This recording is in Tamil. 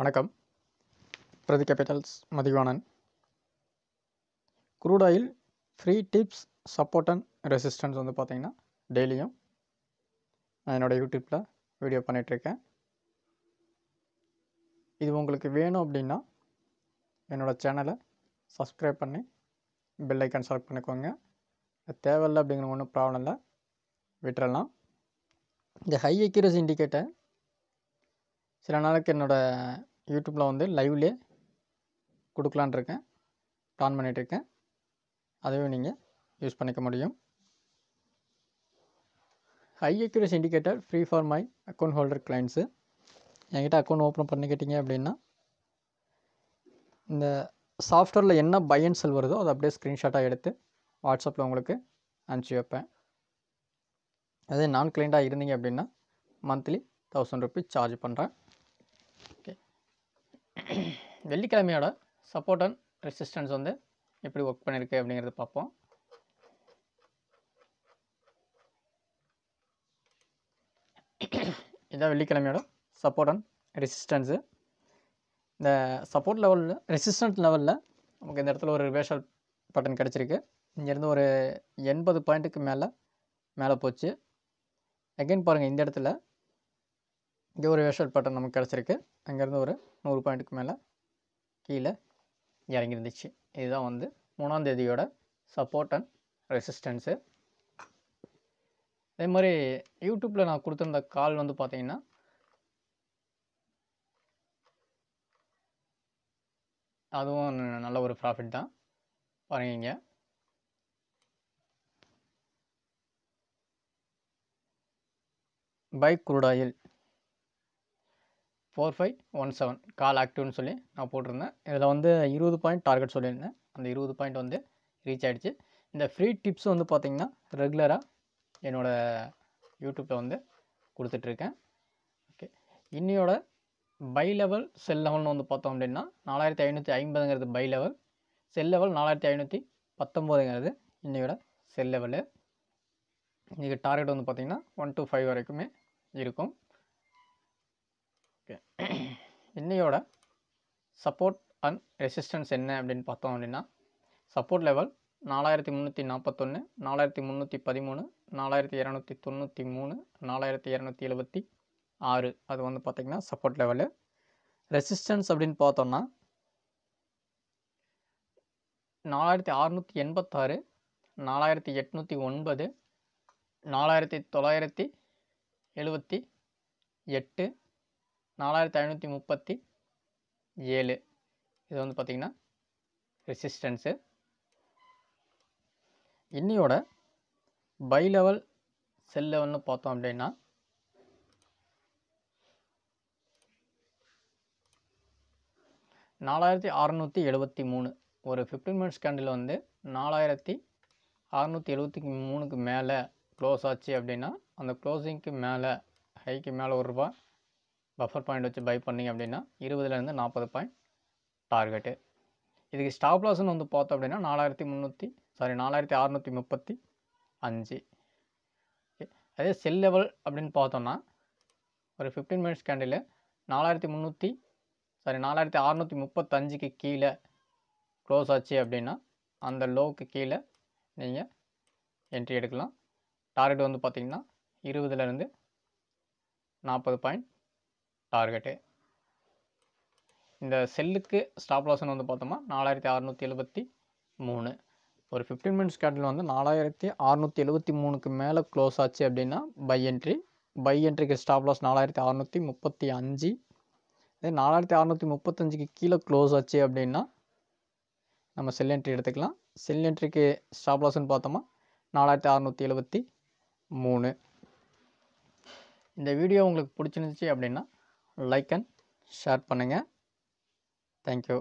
வணக்கம் Prathi capitals Mathivanan crude oil free tips support and resistance வந்து பார்த்திங்கன்னா டெய்லியும் நான் என்னோடய யூடியூப்பில் வீடியோ பண்ணிகிட்ருக்கேன் இது உங்களுக்கு வேணும் அப்படின்னா என்னோடய சேனலை சப்ஸ்கிரைப் பண்ணி பெல் ஐக்கன் செலக்ட் பண்ணிக்கோங்க தேவையில்லை அப்படிங்கிற ஒன்றும் ப்ராப்ளம் இல்லை விட்டுறலாம் இந்த ஹை அக்யூரஸ் இண்டிகேட்டர் சில நாளைக்கு என்னோடய யூடியூப்பில் வந்து லைவ்லே கொடுக்கலான்ருக்கேன் இருக்கேன் பிளான் பண்ணிகிட்ருக்கேன் அதையும் நீங்கள் யூஸ் பண்ணிக்க முடியும் high accuracy indicator free for my account holder clients என்கிட்ட அக்கௌண்ட் ஓப்பன் பண்ணிக்கிட்டீங்க அப்படின்னா இந்த சாஃப்ட்வேரில் என்ன பயன் செல் வருதோ அதை அப்படியே ஸ்க்ரீன்ஷாட்டாக எடுத்து வாட்ஸ்அப்பில் உங்களுக்கு அனுப்பிச்சி வைப்பேன் அதே நான் கிளைண்ட்டாக இருந்தீங்க அப்படின்னா மந்த்லி தௌசண்ட் ருபீஸ் சார்ஜ் பண்ணுறேன் வெள்ளிக்கிழமையோட சப்போர்ட் அண்ட் ரெசிஸ்டன்ஸ் வந்து எப்படி ஒர்க் பண்ணியிருக்கு அப்படிங்கிறத பார்ப்போம் இதான் வெள்ளிக்கிழமையோட சப்போர்ட் அண்ட் ரெசிஸ்டன்ஸு இந்த சப்போர்ட் லெவலில் ரெசிஸ்டன்ஸ் லெவலில் நமக்கு இந்த இடத்துல ஒரு ரிவேஷல் பட்டன் கிடச்சிருக்கு இங்கேருந்து ஒரு எண்பது பாயிண்ட்டுக்கு மேலே மேலே போச்சு அகெயின் பாருங்கள் இந்த இடத்துல இங்கே ஒரு வேஷல் பட்டன் நமக்கு கிடச்சிருக்கு அங்கேருந்து ஒரு நூறு பாயிண்ட்டுக்கு மேலே கீழே இறங்கியிருந்துச்சு இதுதான் வந்து தேதியோட சப்போர்ட் அண்ட் ரெசிஸ்டன்ஸு அதே மாதிரி யூடியூப்பில் நான் கொடுத்துருந்த கால் வந்து பார்த்தீங்கன்னா அதுவும் நல்ல ஒரு ப்ராஃபிட் தான் பாருங்க buy crude oil four five one seven call ஆக்டிவ்னு சொல்லி நான் போட்டிருந்தேன் இதில் வந்து இருபது பாயிண்ட் டார்கெட் சொல்லியிருந்தேன் அந்த இருபது பாயிண்ட் வந்து ரீச் ஆகிடுச்சு இந்த ஃப்ரீ டிப்ஸ் வந்து பார்த்திங்கன்னா ரெகுலராக என்னோடய யூடியூப்பில் வந்து கொடுத்துட்ருக்கேன் ஓகே இன்னையோட பை லெவல் செல் லெவல்னு வந்து பார்த்தோம் அப்படின்னா நாலாயிரத்தி ஐநூற்றி ஐம்பதுங்கிறது பை லெவல் செல் லெவல் நாலாயிரத்தி ஐநூற்றி பத்தொம்போதுங்கிறது இன்னையோட செல் லெவலு இன்றைக்கி டார்கெட் வந்து பார்த்திங்கன்னா ஒன் டு ஃபைவ் வரைக்குமே இருக்கும் எண்ணெயோட சப்போர்ட் அண்ட் ரெசிஸ்டன்ஸ் என்ன அப்படின்னு பார்த்தோம் அப்படின்னா சப்போர்ட் லெவல் நாலாயிரத்தி முந்நூற்றி நாற்பத்தொன்று நாலாயிரத்தி முந்நூற்றி பதிமூணு நாலாயிரத்தி இரநூத்தி தொண்ணூற்றி மூணு நாலாயிரத்தி இரநூத்தி எழுபத்தி ஆறு அது வந்து பார்த்திங்கன்னா சப்போர்ட் லெவலு ரெசிஸ்டன்ஸ் அப்படின்னு பார்த்தோம்னா நாலாயிரத்தி அறநூற்றி எண்பத்தாறு நாலாயிரத்தி எட்நூற்றி ஒன்பது நாலாயிரத்தி தொள்ளாயிரத்தி எழுபத்தி எட்டு நாலாயிரத்தி ஐநூற்றி முப்பத்தி ஏழு இது வந்து பார்த்திங்கன்னா ரெசிஸ்டன்ஸு இன்னியோட பை லெவல் செல் லெவல்னு பார்த்தோம் அப்படின்னா நாலாயிரத்தி அறநூற்றி எழுபத்தி மூணு ஒரு ஃபிஃப்டீன் மினிட்ஸ் கேண்டில் வந்து நாலாயிரத்தி அறநூற்றி எழுபத்தி மூணுக்கு மேலே க்ளோஸ் ஆச்சு அப்படின்னா அந்த க்ளோஸிங்க்கு மேலே ஹைக்கு மேலே ஒரு ரூபா பஃபர் பாயிண்ட் வச்சு பை பண்ணிங்க அப்படின்னா இருபதுலேருந்து நாற்பது பாயிண்ட் டார்கெட்டு இதுக்கு ஸ்டாப் லாஸ்னு வந்து பார்த்தோம் அப்படின்னா நாலாயிரத்தி முந்நூற்றி சாரி நாலாயிரத்தி அறநூற்றி முப்பத்தி அஞ்சு அதே செல் லெவல் அப்படின்னு பார்த்தோம்னா ஒரு ஃபிஃப்டீன் மினிட்ஸ் கேண்டில் நாலாயிரத்தி முந்நூற்றி சாரி நாலாயிரத்தி அறநூற்றி முப்பத்தஞ்சுக்கு கீழே க்ளோஸ் ஆச்சு அப்படின்னா அந்த லோவுக்கு கீழே நீங்கள் என்ட்ரி எடுக்கலாம் டார்கெட் வந்து பார்த்திங்கன்னா இருபதுலேருந்து நாற்பது பாயிண்ட் டார்கெட்டு இந்த செல்லுக்கு ஸ்டாப் லாஸ்ன்னு வந்து பார்த்தோம்னா நாலாயிரத்தி அறநூற்றி எழுபத்தி மூணு ஒரு ஃபிஃப்டீன் மினிட்ஸ் கேட்டில் வந்து நாலாயிரத்தி அறநூற்றி எழுபத்தி மூணுக்கு மேலே க்ளோஸ் ஆச்சு அப்படின்னா பை என்ட்ரி பை என்ட்ரிக்கு ஸ்டாப் லாஸ் நாலாயிரத்தி அறநூற்றி முப்பத்தி அஞ்சு இதே நாலாயிரத்தி அறநூற்றி முப்பத்தஞ்சுக்கு கீழே க்ளோஸ் ஆச்சு அப்படின்னா நம்ம செல் என்ட்ரி எடுத்துக்கலாம் செல் என்ட்ரிக்கு ஸ்டாப் லாஸ்னு பார்த்தோமா நாலாயிரத்தி அறநூற்றி எழுபத்தி மூணு இந்த வீடியோ உங்களுக்கு பிடிச்சிருந்துச்சி அப்படின்னா லைக் அண்ட் ஷேர் பண்ணுங்கள் தேங்க்யூ